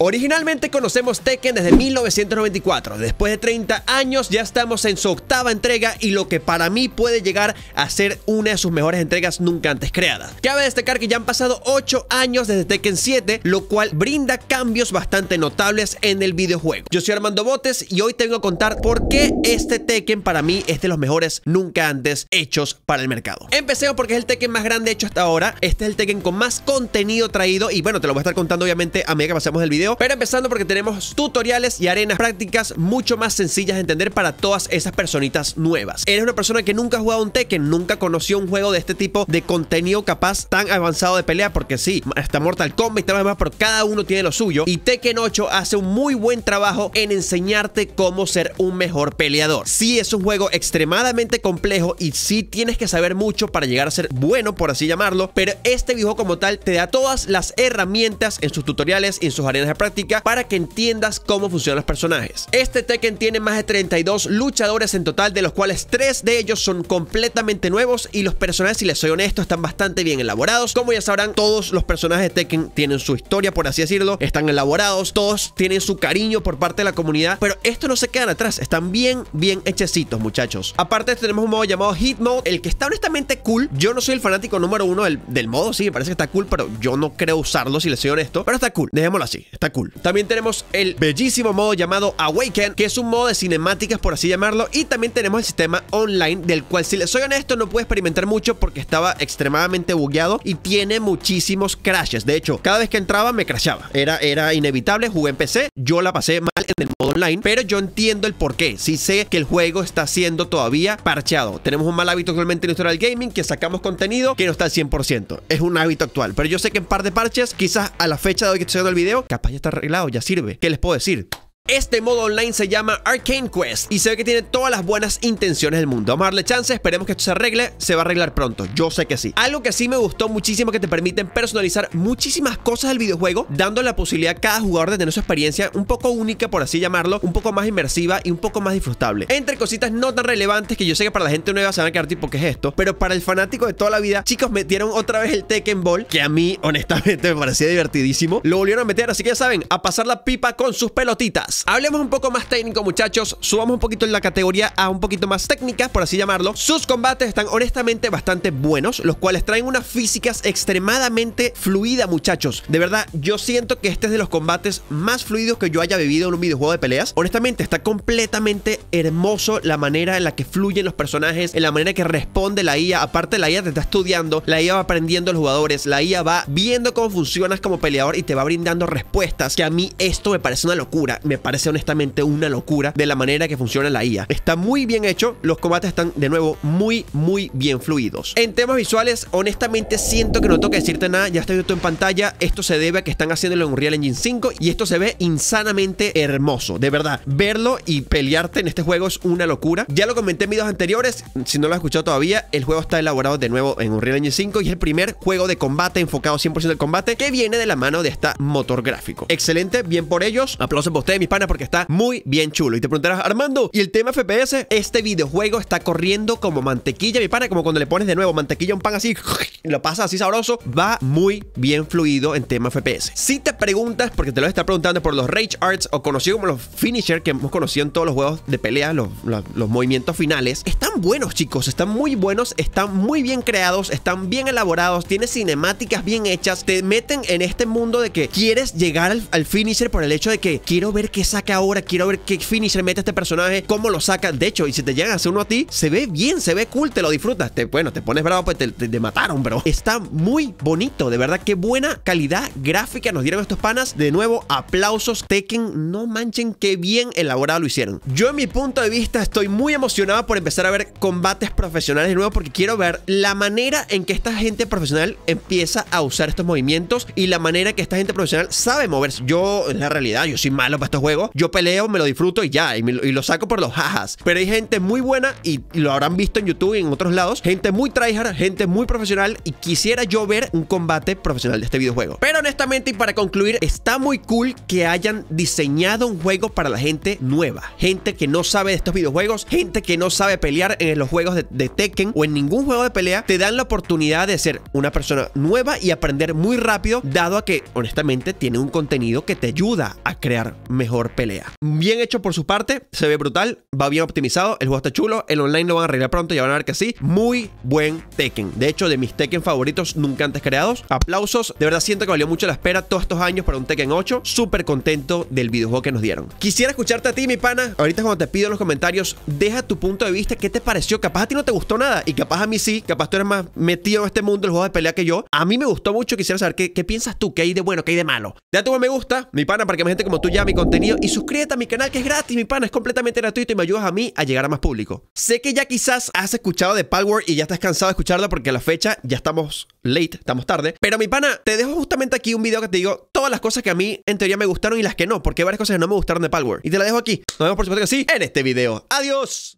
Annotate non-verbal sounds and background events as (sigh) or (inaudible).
Originalmente conocemos Tekken desde 1994, después de 30 años ya estamos en su octava entrega y lo que para mí puede llegar a ser una de sus mejores entregas nunca antes creadas. Cabe destacar que ya han pasado 8 años desde Tekken 7, lo cual brinda cambios bastante notables en el videojuego. Yo soy Armando Botes y hoy tengo que contar por qué este Tekken para mí es de los mejores nunca antes hechos para el mercado. Empecemos porque es el Tekken más grande hecho hasta ahora, este es el Tekken con más contenido traído y bueno te lo voy a estar contando obviamente a medida que pasemos el video pero empezando porque tenemos tutoriales y arenas prácticas mucho más sencillas de entender para todas esas personitas nuevas. Eres una persona que nunca ha jugado un Tekken, nunca conoció un juego de este tipo de contenido capaz tan avanzado de pelea, porque sí, está Mortal Kombat y todo demás, pero cada uno tiene lo suyo. Y Tekken 8 hace un muy buen trabajo en enseñarte cómo ser un mejor peleador. Sí, es un juego extremadamente complejo y sí tienes que saber mucho para llegar a ser bueno, por así llamarlo, pero este videojuego como tal te da todas las herramientas en sus tutoriales y en sus arenas de práctica para que entiendas cómo funcionan los personajes. Este Tekken tiene más de 32 luchadores en total, de los cuales 3 de ellos son completamente nuevos y los personajes, si les soy honesto, están bastante bien elaborados. Como ya sabrán, todos los personajes de Tekken tienen su historia, por así decirlo, están elaborados, todos tienen su cariño por parte de la comunidad, pero esto no se quedan atrás, están bien, bien hechecitos, muchachos. Aparte tenemos un modo llamado Hit Mode, el que está honestamente cool. Yo no soy el fanático número uno del, del modo, sí, me parece que está cool, pero yo no creo usarlo, si les soy honesto, pero está cool, dejémoslo así, cool. También tenemos el bellísimo modo llamado Awaken, que es un modo de cinemáticas, por así llamarlo. Y también tenemos el sistema online, del cual, si les soy honesto, no pude experimentar mucho porque estaba extremadamente bugueado y tiene muchísimos crashes. De hecho, cada vez que entraba me crashaba. Era, era inevitable, jugué en PC, yo la pasé mal en el online, pero yo entiendo el porqué. si sé que el juego está siendo todavía parcheado. Tenemos un mal hábito actualmente en el gaming que sacamos contenido que no está al 100%. Es un hábito actual, pero yo sé que en par de parches, quizás a la fecha de hoy que estoy haciendo el video, capaz ya está arreglado, ya sirve. ¿Qué les puedo decir? Este modo online se llama Arcane Quest y se ve que tiene todas las buenas intenciones del mundo. Vamos a darle chance, esperemos que esto se arregle, se va a arreglar pronto, yo sé que sí. Algo que sí me gustó muchísimo que te permiten personalizar muchísimas cosas del videojuego, dando la posibilidad a cada jugador de tener su experiencia un poco única, por así llamarlo, un poco más inmersiva y un poco más disfrutable. Entre cositas no tan relevantes que yo sé que para la gente nueva se van a quedar tipo, ¿qué es esto? Pero para el fanático de toda la vida, chicos, metieron otra vez el Tekken Ball, que a mí honestamente (laughs) me parecía divertidísimo. Lo volvieron a meter, así que ya saben, a pasar la pipa con sus pelotitas. Hablemos un poco más técnico, muchachos. Subamos un poquito en la categoría a un poquito más técnicas, por así llamarlo. Sus combates están honestamente bastante buenos, los cuales traen unas físicas extremadamente fluida, muchachos. De verdad, yo siento que este es de los combates más fluidos que yo haya vivido en un videojuego de peleas. Honestamente, está completamente hermoso la manera en la que fluyen los personajes, en la manera que responde la IA. Aparte, la IA te está estudiando, la IA va aprendiendo los jugadores, la IA va viendo cómo funcionas como peleador y te va brindando respuestas. Que a mí esto me parece una locura. Me parece parece honestamente una locura de la manera que funciona la IA. Está muy bien hecho, los combates están de nuevo muy, muy bien fluidos. En temas visuales, honestamente siento que no tengo que decirte nada, ya está todo en pantalla, esto se debe a que están haciéndolo en Unreal Engine 5 y esto se ve insanamente hermoso, de verdad, verlo y pelearte en este juego es una locura. Ya lo comenté en videos anteriores, si no lo has escuchado todavía, el juego está elaborado de nuevo en Unreal Engine 5 y es el primer juego de combate enfocado 100% al combate que viene de la mano de esta motor gráfico. Excelente, bien por ellos, aplausos por ustedes mis porque está muy bien chulo. Y te preguntarás, Armando, ¿y el tema FPS? Este videojuego está corriendo como mantequilla, mi pana, como cuando le pones de nuevo mantequilla a un pan así, (laughs) lo pasas así sabroso, va muy bien fluido en tema FPS. Si te preguntas, porque te lo está preguntando por los Rage Arts o conocido como los Finisher que hemos conocido en todos los juegos de pelea, los, movimientos finales, están buenos, chicos, están muy buenos, están muy bien creados, están bien elaborados, tiene cinemáticas bien hechas, te meten en este mundo de que quieres llegar al, finisher por el hecho de que quiero ver que saca ahora. Quiero ver qué se mete este personaje, cómo lo saca. De hecho, y si te llegan a hacer uno a ti, se ve bien, se ve cool, te lo disfrutas. Te, bueno, te pones bravo, pues te, mataron, bro. Está muy bonito, de verdad, qué buena calidad gráfica nos dieron estos panas. De nuevo, aplausos. Tekken, no manchen, qué bien elaborado lo hicieron. Yo, en mi punto de vista, estoy muy emocionado por empezar a ver combates profesionales de nuevo porque quiero ver la manera en que esta gente profesional empieza a usar estos movimientos y la manera que esta gente profesional sabe moverse. Yo, en la realidad, yo soy malo para estos juegos yo peleo, me lo disfruto y ya, y, lo saco por los jajas. Pero hay gente muy buena y, lo habrán visto en YouTube y en otros lados, gente muy tryhard, gente muy profesional y quisiera yo ver un combate profesional de este videojuego. Pero honestamente y para concluir, está muy cool que hayan diseñado un juego para la gente nueva, gente que no sabe de estos videojuegos, gente que no sabe pelear en los juegos de, de Tekken o en ningún juego de pelea, te dan la oportunidad de ser una persona nueva y aprender muy rápido, dado a que honestamente tiene un contenido que te ayuda a crear mejor pelea. Bien hecho por su parte, se ve brutal, va bien optimizado, el juego está chulo, el online lo van a arreglar pronto, ya van a ver que sí. Muy buen Tekken. De hecho, de mis Tekken favoritos nunca antes creados. Aplausos, de verdad siento que valió mucho la espera todos estos años para un Tekken 8. Súper contento del videojuego que nos dieron. Quisiera escucharte a ti, mi pana. Ahorita cuando te pido en los comentarios, deja tu punto de vista, qué te pareció. Capaz a ti no te gustó nada y capaz a mí sí, capaz tú eres más metido en este mundo El juego de pelea que yo. A mí me gustó mucho, quisiera saber qué, qué piensas tú, qué hay de bueno, qué hay de malo. Da tu me gusta, mi pana, para que más gente como tú ya mi contenido y suscríbete a mi canal que es gratis, mi pana, es completamente gratuito y me ayudas a mí a llegar a más público. Sé que ya quizás has escuchado de Palworld y ya estás cansado de escucharla porque a la fecha ya estamos late, estamos tarde, pero mi pana, te dejo justamente aquí un video que te digo todas las cosas que a mí en teoría me gustaron y las que no, porque hay varias cosas que no me gustaron de Palworld y te la dejo aquí. Nos vemos por supuesto que sí en este video. Adiós.